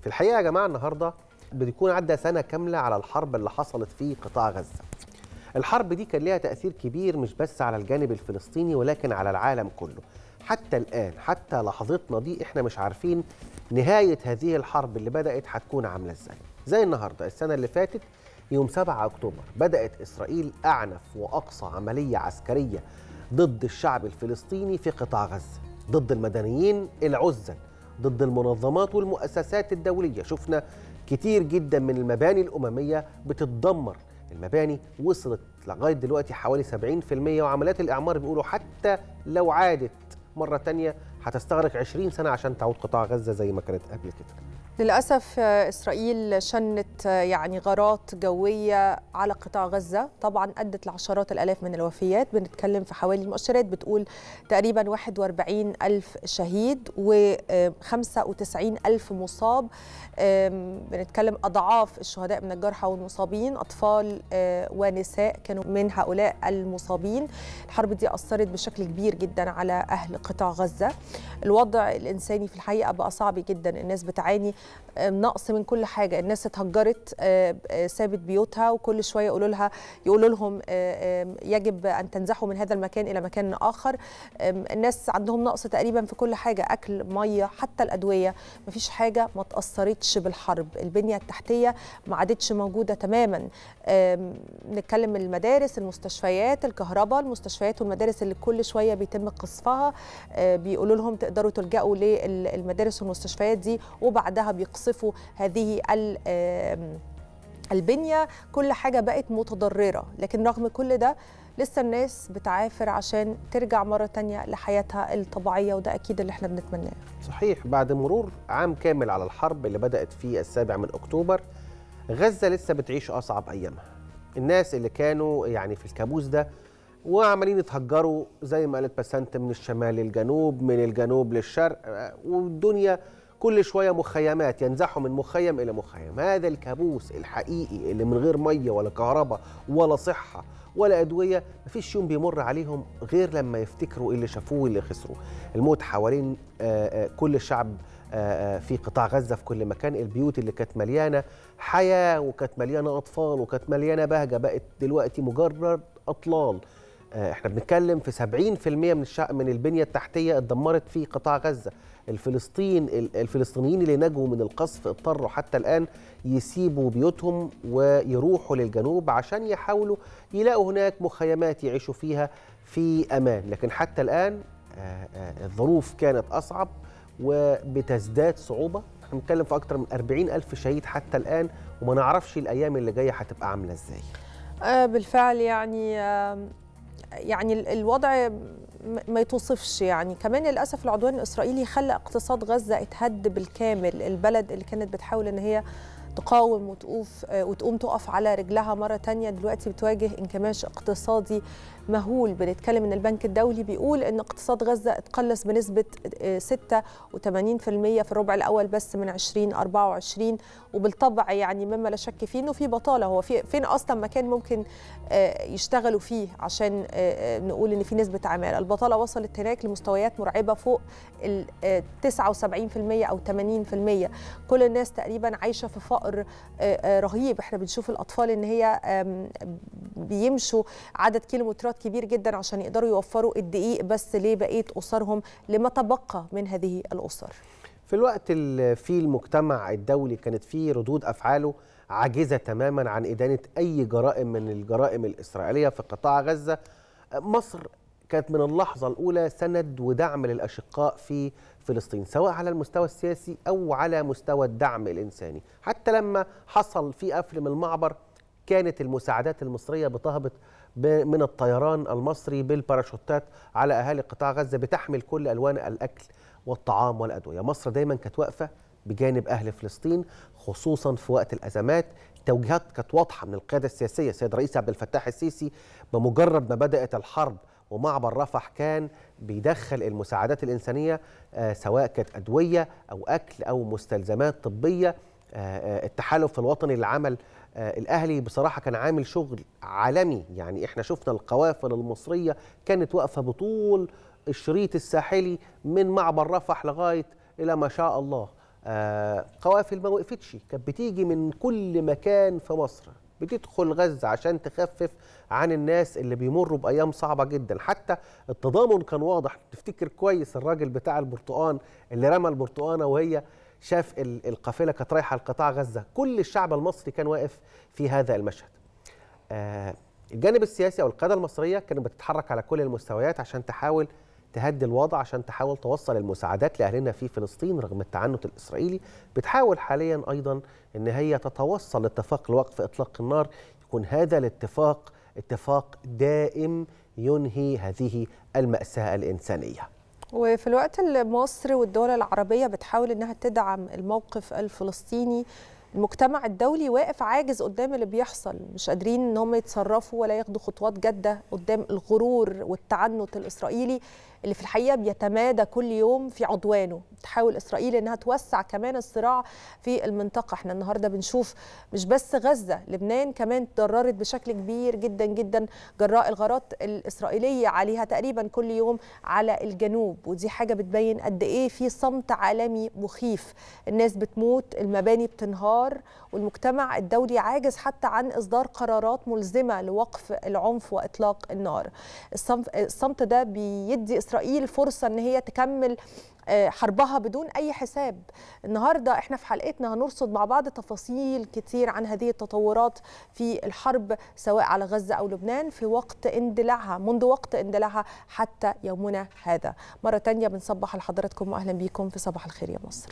في الحقيقه يا جماعه النهارده بتكون عدى سنه كامله على الحرب اللي حصلت في قطاع غزه. الحرب دي كان ليها تاثير كبير مش بس على الجانب الفلسطيني ولكن على العالم كله. حتى الان حتى لحظتنا دي احنا مش عارفين نهايه هذه الحرب اللي بدات هتكون عامله ازاي. زي النهارده السنه اللي فاتت يوم 7 اكتوبر بدات اسرائيل اعنف واقصى عمليه عسكريه ضد الشعب الفلسطيني في قطاع غزه، ضد المدنيين العزل ضد المنظمات والمؤسسات الدولية شفنا كتير جدا من المباني الأممية بتتدمر المباني وصلت لغاية دلوقتي حوالي 70% وعمليات الإعمار بيقولوا حتى لو عادت مرة تانية هتستغرق 20 سنة عشان تعود قطاع غزة زي ما كانت قبل كده للأسف آه، إسرائيل شنت آه، يعني غارات جوية على قطاع غزة طبعا أدت لعشرات الألاف من الوفيات بنتكلم في حوالي المؤشرات بتقول تقريبا 41 ألف شهيد و95 ألف مصاب بنتكلم أضعاف الشهداء من الجرحى والمصابين أطفال آه، ونساء كانوا من هؤلاء المصابين الحرب دي أثرت بشكل كبير جدا على أهل قطاع غزة الوضع الإنساني في الحقيقة بقى صعب جدا الناس بتعاني آه، نقص من كل حاجه الناس اتهجرت آه، آه، سابت بيوتها وكل شويه يقولوا لها يقولوا لهم يجب ان تنزحوا من هذا المكان الى مكان اخر الناس عندهم نقص تقريبا في كل حاجه اكل ميه حتى الادويه مفيش حاجه ما تاثرتش بالحرب البنيه التحتيه ما عادتش موجوده تماما نتكلم المدارس المستشفيات الكهرباء المستشفيات والمدارس اللي كل شويه بيتم قصفها بيقولوا لهم تقدروا تلجأوا للمدارس والمستشفيات دي وبعدها بيقصفوا هذه البنية كل حاجة بقت متضررة لكن رغم كل ده لسه الناس بتعافر عشان ترجع مرة تانية لحياتها الطبيعية وده أكيد اللي احنا بنتمناه صحيح بعد مرور عام كامل على الحرب اللي بدأت في السابع من أكتوبر غزة لسه بتعيش أصعب أيامها الناس اللي كانوا يعني في الكابوس ده وعمالين يتهجروا زي ما قالت بسنت من الشمال للجنوب من الجنوب للشرق آه، والدنيا كل شويه مخيمات ينزحوا من مخيم الى مخيم هذا الكابوس الحقيقي اللي من غير ميه ولا كهرباء ولا صحه ولا ادويه مفيش يوم بيمر عليهم غير لما يفتكروا إيه اللي شافوه واللي خسروه الموت حوالين آه، آه، كل الشعب آه، في قطاع غزه في كل مكان البيوت اللي كانت مليانه حياه وكانت مليانه اطفال وكانت مليانه بهجه بقت دلوقتي مجرد اطلال آه، احنا بنتكلم في 70% من الشعب من البنيه التحتيه اتدمرت في قطاع غزه الفلسطين الفلسطينيين اللي نجوا من القصف اضطروا حتى الان يسيبوا بيوتهم ويروحوا للجنوب عشان يحاولوا يلاقوا هناك مخيمات يعيشوا فيها في امان لكن حتى الان آه، آه، الظروف كانت اصعب وبتزداد صعوبه احنا بنتكلم في اكتر من 40 الف شهيد حتى الان وما نعرفش الايام اللي جايه هتبقى عامله ازاي بالفعل يعني يعني الوضع ما يتوصفش يعني كمان للاسف العدوان الاسرائيلي خلى اقتصاد غزه اتهد بالكامل البلد اللي كانت بتحاول ان هي تقاوم وتقوف آه، وتقوم تقف على رجلها مرة تانية دلوقتي بتواجه انكماش اقتصادي مهول بنتكلم ان البنك الدولي بيقول ان اقتصاد غزة اتقلص بنسبة 86% آه، في الربع الاول بس من 2024 وبالطبع يعني مما لا شك فيه انه في بطالة هو في فين اصلا مكان ممكن آه، يشتغلوا فيه عشان نقول ان في نسبة عمالة البطالة وصلت هناك لمستويات مرعبة فوق ال 79% او 80% كل الناس تقريبا عايشة في فقر تفاؤل آه، آه، رهيب احنا بنشوف الاطفال ان هي بيمشوا عدد كيلومترات كبير جدا عشان يقدروا يوفروا الدقيق بس لبقيه اسرهم لما تبقى من هذه الاسر في الوقت اللي فيه المجتمع الدولي كانت فيه ردود افعاله عاجزه تماما عن ادانه اي جرائم من الجرائم الاسرائيليه في قطاع غزه مصر كانت من اللحظه الاولى سند ودعم للاشقاء في فلسطين سواء على المستوى السياسي أو على مستوى الدعم الإنساني حتى لما حصل في قفل من المعبر كانت المساعدات المصرية بتهبط من الطيران المصري بالباراشوتات على أهالي قطاع غزة بتحمل كل ألوان الأكل والطعام والأدوية مصر دايما كانت واقفة بجانب أهل فلسطين خصوصا في وقت الأزمات توجيهات كانت واضحة من القيادة السياسية سيد رئيس عبد الفتاح السيسي بمجرد ما بدأت الحرب ومعبر رفح كان بيدخل المساعدات الإنسانية آه، سواء كانت أدوية أو أكل أو مستلزمات طبية آه، آه، التحالف الوطني للعمل الاهلي بصراحه كان عامل شغل عالمي يعني احنا شفنا القوافل المصريه كانت واقفه بطول الشريط الساحلي من معبر رفح لغايه الى ما شاء الله قوافل ما وقفتش كانت بتيجي من كل مكان في مصر بتدخل غزه عشان تخفف عن الناس اللي بيمروا بايام صعبه جدا حتى التضامن كان واضح تفتكر كويس الراجل بتاع البرتقان اللي رمى البرتقانه وهي شاف القافله كانت رايحه لقطاع غزه كل الشعب المصري كان واقف في هذا المشهد آه، الجانب السياسي او القياده المصريه كانت بتتحرك على كل المستويات عشان تحاول تهدي الوضع عشان تحاول توصل المساعدات لاهلنا في فلسطين رغم التعنت الاسرائيلي بتحاول حاليا ايضا ان هي تتوصل لاتفاق لوقف اطلاق النار يكون هذا الاتفاق اتفاق دائم ينهي هذه الماساه الانسانيه وفي الوقت اللي مصر والدول العربيه بتحاول انها تدعم الموقف الفلسطيني المجتمع الدولي واقف عاجز قدام اللي بيحصل مش قادرين ان هم يتصرفوا ولا ياخدوا خطوات جاده قدام الغرور والتعنت الاسرائيلي اللي في الحقيقه بيتمادى كل يوم في عدوانه تحاول اسرائيل انها توسع كمان الصراع في المنطقه احنا النهارده بنشوف مش بس غزه لبنان كمان تضررت بشكل كبير جدا جدا جراء الغارات الاسرائيليه عليها تقريبا كل يوم على الجنوب ودي حاجه بتبين قد ايه في صمت عالمي مخيف الناس بتموت المباني بتنهار الحوار والمجتمع الدولي عاجز حتى عن إصدار قرارات ملزمة لوقف العنف وإطلاق النار الصمت ده بيدي إسرائيل فرصة أن هي تكمل آه، حربها بدون أي حساب النهاردة احنا في حلقتنا هنرصد مع بعض تفاصيل كتير عن هذه التطورات في الحرب سواء على غزة أو لبنان في وقت اندلاعها منذ وقت اندلاعها حتى يومنا هذا مرة تانية بنصبح لحضراتكم وأهلا بيكم في صباح الخير يا مصر